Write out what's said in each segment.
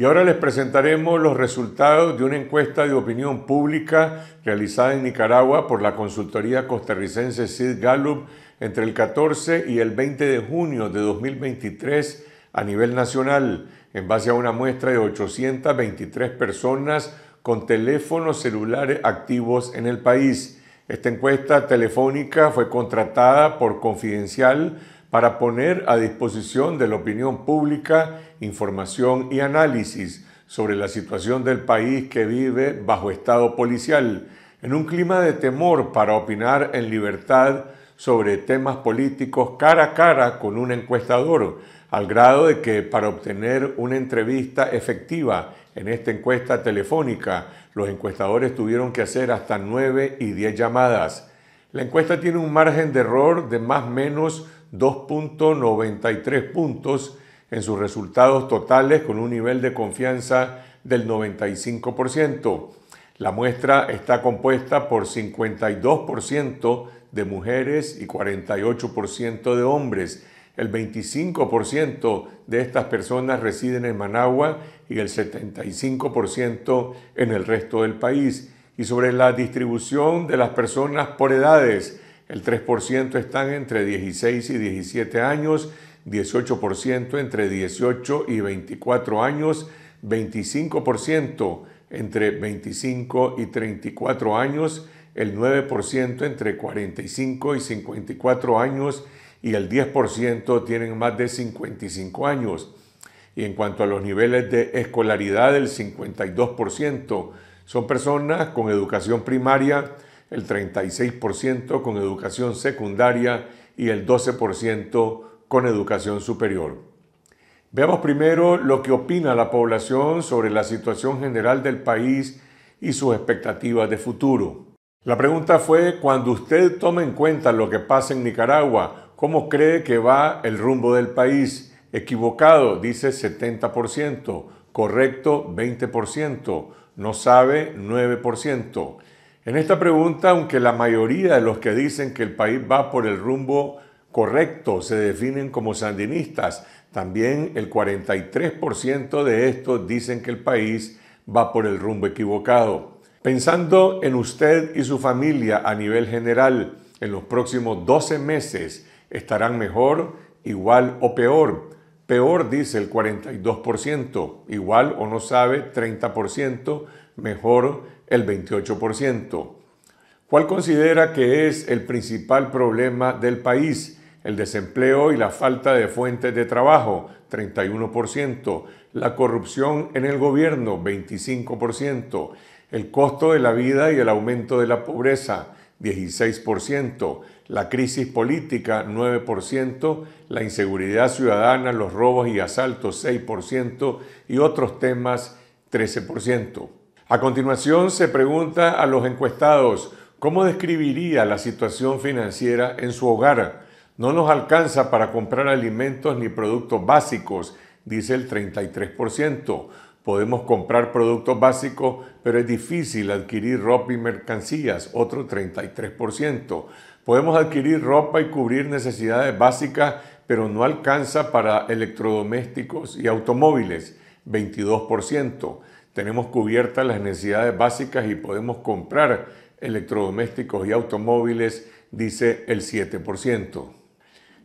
Y ahora les presentaremos los resultados de una encuesta de opinión pública realizada en Nicaragua por la consultoría costarricense Sid Gallup entre el 14 y el 20 de junio de 2023 a nivel nacional, en base a una muestra de 823 personas con teléfonos celulares activos en el país. Esta encuesta telefónica fue contratada por Confidencial para poner a disposición de la opinión pública información y análisis sobre la situación del país que vive bajo estado policial, en un clima de temor para opinar en libertad sobre temas políticos cara a cara con un encuestador, al grado de que para obtener una entrevista efectiva en esta encuesta telefónica, los encuestadores tuvieron que hacer hasta nueve y 10 llamadas. La encuesta tiene un margen de error de más o menos 2.93 puntos en sus resultados totales con un nivel de confianza del 95%. La muestra está compuesta por 52% de mujeres y 48% de hombres. El 25% de estas personas residen en Managua y el 75% en el resto del país. Y sobre la distribución de las personas por edades, el 3% están entre 16 y 17 años, 18% entre 18 y 24 años, 25% entre 25 y 34 años, el 9% entre 45 y 54 años y el 10% tienen más de 55 años. Y en cuanto a los niveles de escolaridad, el 52% son personas con educación primaria, el 36% con educación secundaria y el 12% con educación superior. Veamos primero lo que opina la población sobre la situación general del país y sus expectativas de futuro. La pregunta fue, cuando usted toma en cuenta lo que pasa en Nicaragua, ¿cómo cree que va el rumbo del país? Equivocado, dice 70%, correcto, 20%, no sabe, 9%. En esta pregunta, aunque la mayoría de los que dicen que el país va por el rumbo correcto se definen como sandinistas, también el 43% de estos dicen que el país va por el rumbo equivocado. Pensando en usted y su familia a nivel general, en los próximos 12 meses estarán mejor, igual o peor. Peor dice el 42%, igual o no sabe 30%, mejor el 28%. ¿Cuál considera que es el principal problema del país? El desempleo y la falta de fuentes de trabajo, 31%, la corrupción en el gobierno, 25%, el costo de la vida y el aumento de la pobreza, 16%, la crisis política 9%, la inseguridad ciudadana, los robos y asaltos 6% y otros temas 13%. A continuación se pregunta a los encuestados cómo describiría la situación financiera en su hogar. No nos alcanza para comprar alimentos ni productos básicos, dice el 33%. Podemos comprar productos básicos, pero es difícil adquirir ropa y mercancías, otro 33%. Podemos adquirir ropa y cubrir necesidades básicas, pero no alcanza para electrodomésticos y automóviles, 22%. Tenemos cubiertas las necesidades básicas y podemos comprar electrodomésticos y automóviles, dice el 7%.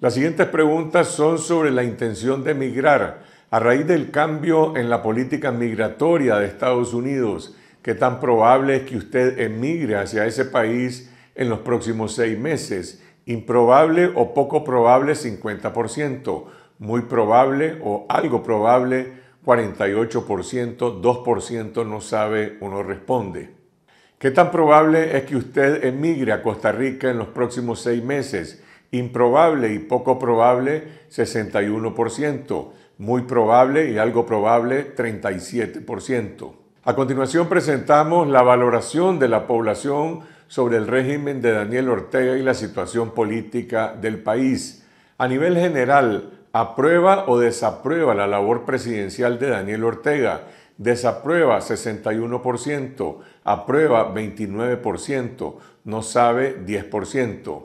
Las siguientes preguntas son sobre la intención de emigrar a raíz del cambio en la política migratoria de Estados Unidos, ¿qué tan probable es que usted emigre hacia ese país en los próximos seis meses? Improbable o poco probable 50%, muy probable o algo probable 48%, 2% no sabe, uno responde. ¿Qué tan probable es que usted emigre a Costa Rica en los próximos seis meses? Improbable y poco probable 61% muy probable y algo probable 37%. A continuación presentamos la valoración de la población sobre el régimen de Daniel Ortega y la situación política del país. A nivel general, aprueba o desaprueba la labor presidencial de Daniel Ortega. Desaprueba 61%, aprueba 29%, no sabe 10%.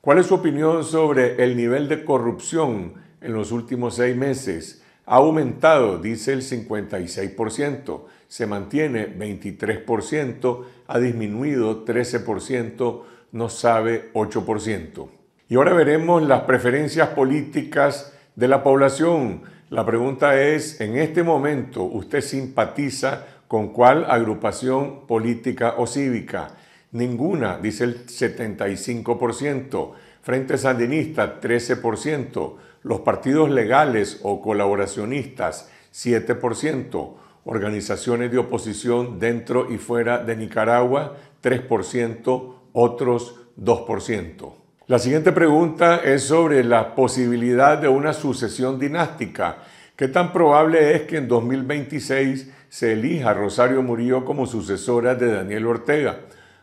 ¿Cuál es su opinión sobre el nivel de corrupción en los últimos seis meses. Ha aumentado, dice el 56%, se mantiene 23%, ha disminuido 13%, no sabe 8%. Y ahora veremos las preferencias políticas de la población. La pregunta es, en este momento, ¿usted simpatiza con cuál agrupación política o cívica? Ninguna, dice el 75%. Frente Sandinista, 13%. Los partidos legales o colaboracionistas, 7%. Organizaciones de oposición dentro y fuera de Nicaragua, 3%. Otros, 2%. La siguiente pregunta es sobre la posibilidad de una sucesión dinástica. ¿Qué tan probable es que en 2026 se elija Rosario Murillo como sucesora de Daniel Ortega?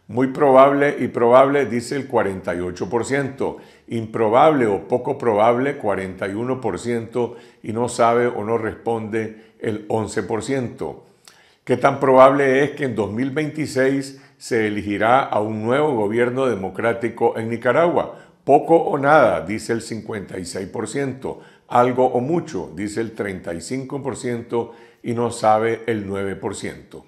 Muy probable y probable dice el 48%, improbable o poco probable 41% y no sabe o no responde el 11%. ¿Qué tan probable es que en 2026 se elegirá a un nuevo gobierno democrático en Nicaragua? Poco o nada, dice el 56%, algo o mucho, dice el 35% y no sabe el 9%.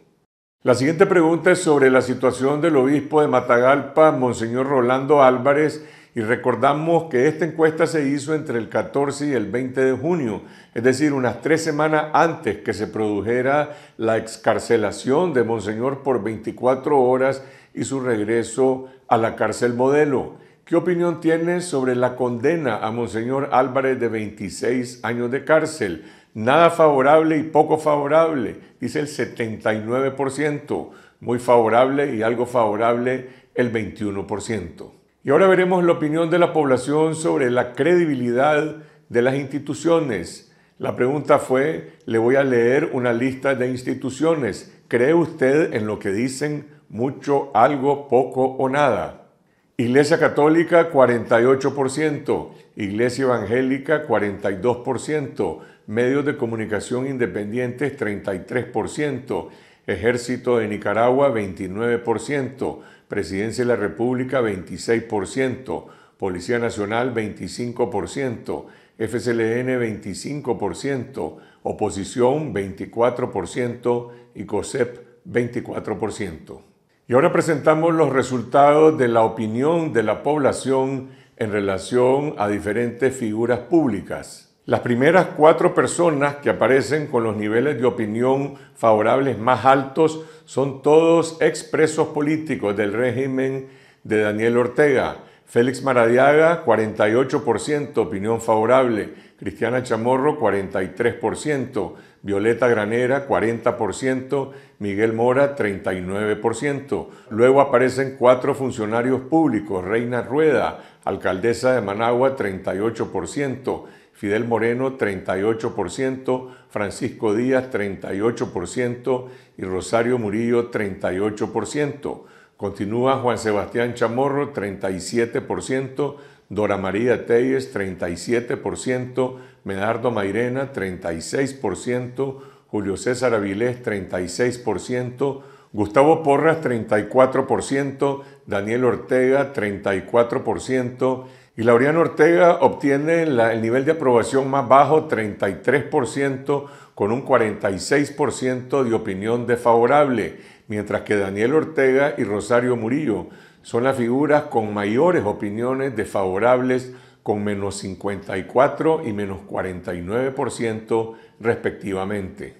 La siguiente pregunta es sobre la situación del obispo de Matagalpa, Monseñor Rolando Álvarez, y recordamos que esta encuesta se hizo entre el 14 y el 20 de junio, es decir, unas tres semanas antes que se produjera la excarcelación de Monseñor por 24 horas y su regreso a la cárcel modelo. ¿Qué opinión tiene sobre la condena a Monseñor Álvarez de 26 años de cárcel? Nada favorable y poco favorable, dice el 79%, muy favorable y algo favorable el 21%. Y ahora veremos la opinión de la población sobre la credibilidad de las instituciones. La pregunta fue, le voy a leer una lista de instituciones. ¿Cree usted en lo que dicen mucho, algo, poco o nada? Iglesia Católica 48%, Iglesia Evangélica 42%, medios de comunicación independientes 33%, Ejército de Nicaragua 29%, Presidencia de la República 26%, Policía Nacional 25%, FCLN 25%, Oposición 24% y COSEP 24%. Y ahora presentamos los resultados de la opinión de la población en relación a diferentes figuras públicas. Las primeras cuatro personas que aparecen con los niveles de opinión favorables más altos son todos expresos políticos del régimen de Daniel Ortega. Félix Maradiaga, 48% opinión favorable. Cristiana Chamorro, 43%. Violeta Granera, 40%. Miguel Mora, 39%. Luego aparecen cuatro funcionarios públicos. Reina Rueda, alcaldesa de Managua, 38%. Fidel Moreno 38%, Francisco Díaz 38% y Rosario Murillo 38%. Continúa Juan Sebastián Chamorro 37%, Dora María Telles 37%, Medardo Mairena 36%, Julio César Avilés 36%, Gustavo Porras 34%, Daniel Ortega 34%, y Laureano Ortega obtiene el nivel de aprobación más bajo, 33%, con un 46% de opinión desfavorable, mientras que Daniel Ortega y Rosario Murillo son las figuras con mayores opiniones desfavorables, con menos 54 y menos 49% respectivamente.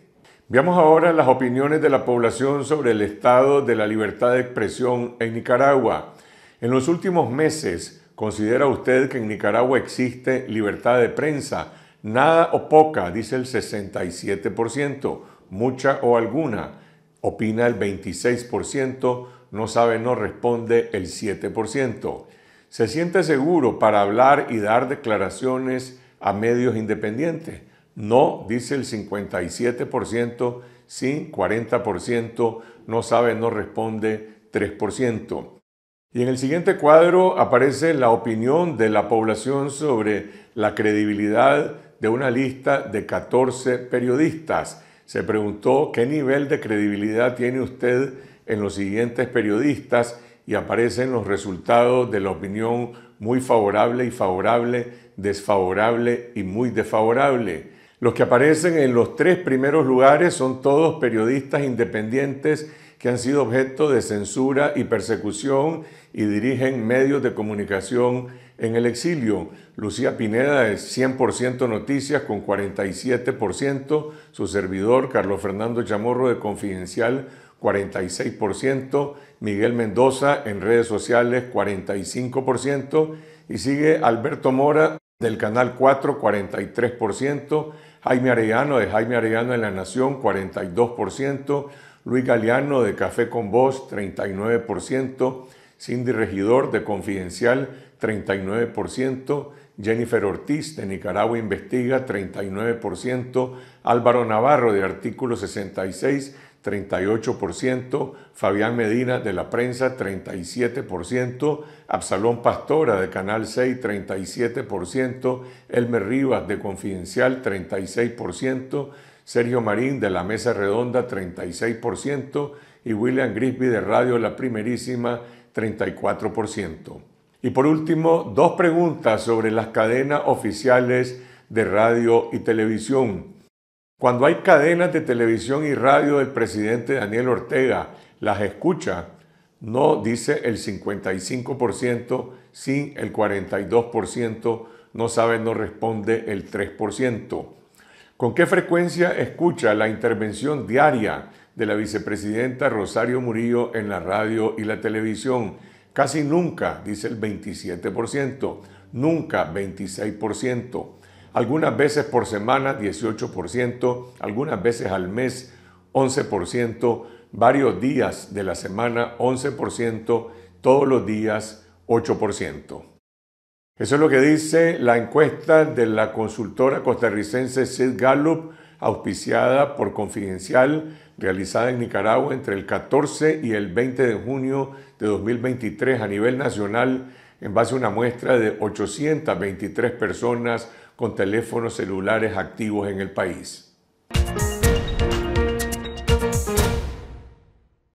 Veamos ahora las opiniones de la población sobre el estado de la libertad de expresión en Nicaragua. En los últimos meses, ¿Considera usted que en Nicaragua existe libertad de prensa? Nada o poca, dice el 67%, mucha o alguna, opina el 26%, no sabe, no responde el 7%. ¿Se siente seguro para hablar y dar declaraciones a medios independientes? No, dice el 57%, sí, 40%, no sabe, no responde 3%. Y en el siguiente cuadro aparece la opinión de la población sobre la credibilidad de una lista de 14 periodistas. Se preguntó qué nivel de credibilidad tiene usted en los siguientes periodistas y aparecen los resultados de la opinión muy favorable y favorable, desfavorable y muy desfavorable. Los que aparecen en los tres primeros lugares son todos periodistas independientes que han sido objeto de censura y persecución y dirigen medios de comunicación en el exilio. Lucía Pineda es 100% Noticias con 47%, su servidor Carlos Fernando Chamorro de Confidencial 46%, Miguel Mendoza en redes sociales 45% y sigue Alberto Mora del Canal 4 43%, Jaime Arellano de Jaime Arellano en la Nación 42%, Luis Galeano de Café con Voz, 39%, Cindy Regidor de Confidencial, 39%, Jennifer Ortiz de Nicaragua Investiga, 39%, Álvaro Navarro de Artículo 66, 38%, Fabián Medina de la prensa 37%, Absalón Pastora de Canal 6 37%, Elmer Rivas de Confidencial 36%, Sergio Marín de la Mesa Redonda 36% y William Grisby de Radio La Primerísima 34%. Y por último, dos preguntas sobre las cadenas oficiales de radio y televisión. Cuando hay cadenas de televisión y radio del presidente Daniel Ortega, ¿las escucha? No, dice el 55%, sin el 42%, no sabe, no responde el 3%. ¿Con qué frecuencia escucha la intervención diaria de la vicepresidenta Rosario Murillo en la radio y la televisión? Casi nunca, dice el 27%, nunca 26%, algunas veces por semana 18%, algunas veces al mes 11%, varios días de la semana 11%, todos los días 8%. Eso es lo que dice la encuesta de la consultora costarricense Sid Gallup, auspiciada por Confidencial, realizada en Nicaragua entre el 14 y el 20 de junio de 2023 a nivel nacional, en base a una muestra de 823 personas con teléfonos celulares activos en el país.